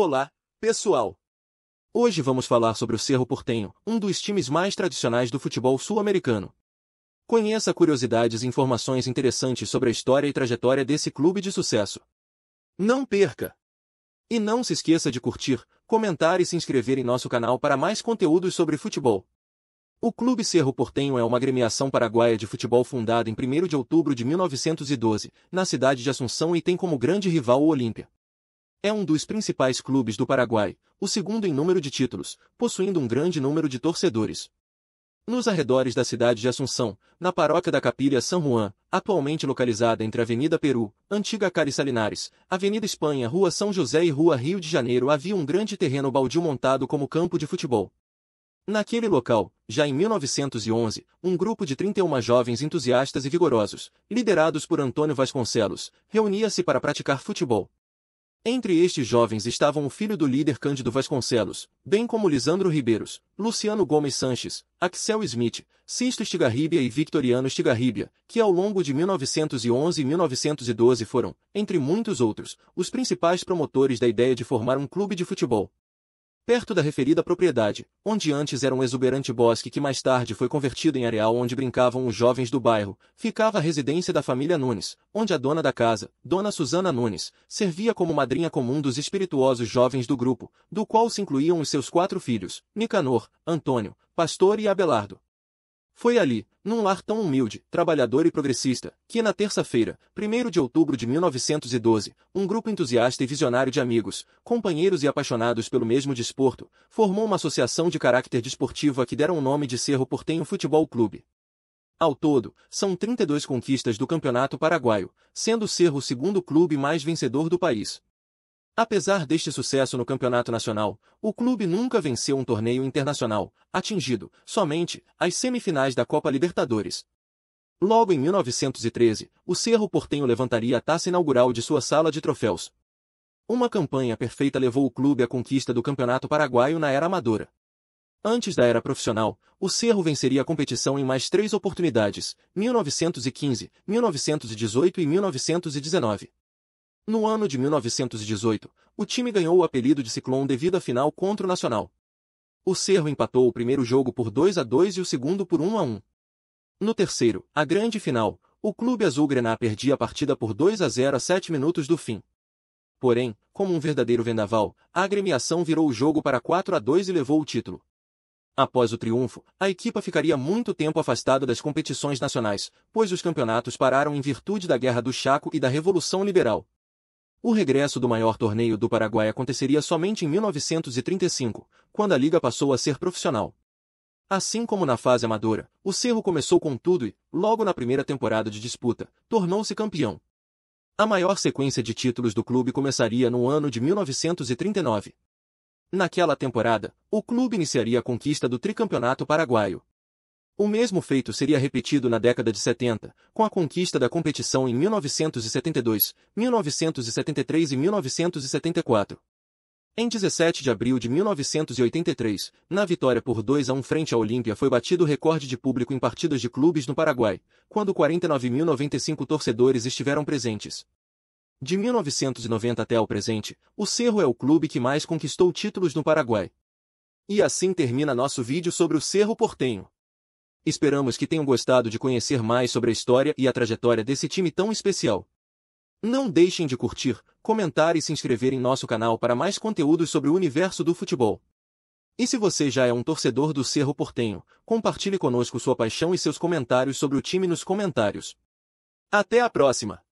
Olá, pessoal! Hoje vamos falar sobre o Cerro Portenho, um dos times mais tradicionais do futebol sul-americano. Conheça curiosidades e informações interessantes sobre a história e trajetória desse clube de sucesso. Não perca! E não se esqueça de curtir, comentar e se inscrever em nosso canal para mais conteúdos sobre futebol. O Clube Cerro Portenho é uma agremiação paraguaia de futebol fundada em 1 de outubro de 1912, na cidade de Assunção e tem como grande rival o Olímpia. É um dos principais clubes do Paraguai, o segundo em número de títulos, possuindo um grande número de torcedores. Nos arredores da cidade de Assunção, na paróquia da Capilha São Juan, atualmente localizada entre Avenida Peru, Antiga Cari Salinares, Avenida Espanha, Rua São José e Rua Rio de Janeiro havia um grande terreno baldio montado como campo de futebol. Naquele local, já em 1911, um grupo de 31 jovens entusiastas e vigorosos, liderados por Antônio Vasconcelos, reunia-se para praticar futebol. Entre estes jovens estavam o filho do líder Cândido Vasconcelos, bem como Lisandro Ribeiros, Luciano Gomes Sanches, Axel Smith, Sisto Estigarribia e Victoriano Estigarribia, que ao longo de 1911 e 1912 foram, entre muitos outros, os principais promotores da ideia de formar um clube de futebol, perto da referida propriedade, onde antes era um exuberante bosque que mais tarde foi convertido em areal onde brincavam os jovens do bairro, ficava a residência da família Nunes, onde a dona da casa, Dona Susana Nunes, servia como madrinha comum dos espirituosos jovens do grupo, do qual se incluíam os seus quatro filhos, Nicanor, Antônio, Pastor e Abelardo. Foi ali, num lar tão humilde, trabalhador e progressista, que na terça-feira, 1 de outubro de 1912, um grupo entusiasta e visionário de amigos, companheiros e apaixonados pelo mesmo desporto, formou uma associação de caráter desportivo a que deram o nome de Cerro Portenho Futebol Clube. Ao todo, são 32 conquistas do Campeonato Paraguaio, sendo o Cerro o segundo clube mais vencedor do país. Apesar deste sucesso no campeonato nacional, o clube nunca venceu um torneio internacional, atingido, somente, as semifinais da Copa Libertadores. Logo em 1913, o Cerro Portenho levantaria a taça inaugural de sua sala de troféus. Uma campanha perfeita levou o clube à conquista do Campeonato Paraguaio na era amadora. Antes da era profissional, o Cerro venceria a competição em mais três oportunidades, 1915, 1918 e 1919. No ano de 1918, o time ganhou o apelido de Ciclone devido à final contra o Nacional. O Cerro empatou o primeiro jogo por 2 a 2 e o segundo por 1 a 1. No terceiro, a grande final, o clube azul-grená perdia a partida por 2 a 0 a 7 minutos do fim. Porém, como um verdadeiro vendaval, a agremiação virou o jogo para 4 a 2 e levou o título. Após o triunfo, a equipa ficaria muito tempo afastada das competições nacionais, pois os campeonatos pararam em virtude da Guerra do Chaco e da Revolução Liberal. O regresso do maior torneio do Paraguai aconteceria somente em 1935, quando a liga passou a ser profissional. Assim como na fase amadora, o Cerro começou com tudo e, logo na primeira temporada de disputa, tornou-se campeão. A maior sequência de títulos do clube começaria no ano de 1939. Naquela temporada, o clube iniciaria a conquista do tricampeonato paraguaio, o mesmo feito seria repetido na década de 70, com a conquista da competição em 1972, 1973 e 1974. Em 17 de abril de 1983, na vitória por 2 a 1 frente à Olímpia foi batido o recorde de público em partidas de clubes no Paraguai, quando 49.095 torcedores estiveram presentes. De 1990 até ao presente, o Cerro é o clube que mais conquistou títulos no Paraguai. E assim termina nosso vídeo sobre o Cerro Portenho. Esperamos que tenham gostado de conhecer mais sobre a história e a trajetória desse time tão especial. Não deixem de curtir, comentar e se inscrever em nosso canal para mais conteúdos sobre o universo do futebol. E se você já é um torcedor do Cerro Portenho, compartilhe conosco sua paixão e seus comentários sobre o time nos comentários. Até a próxima!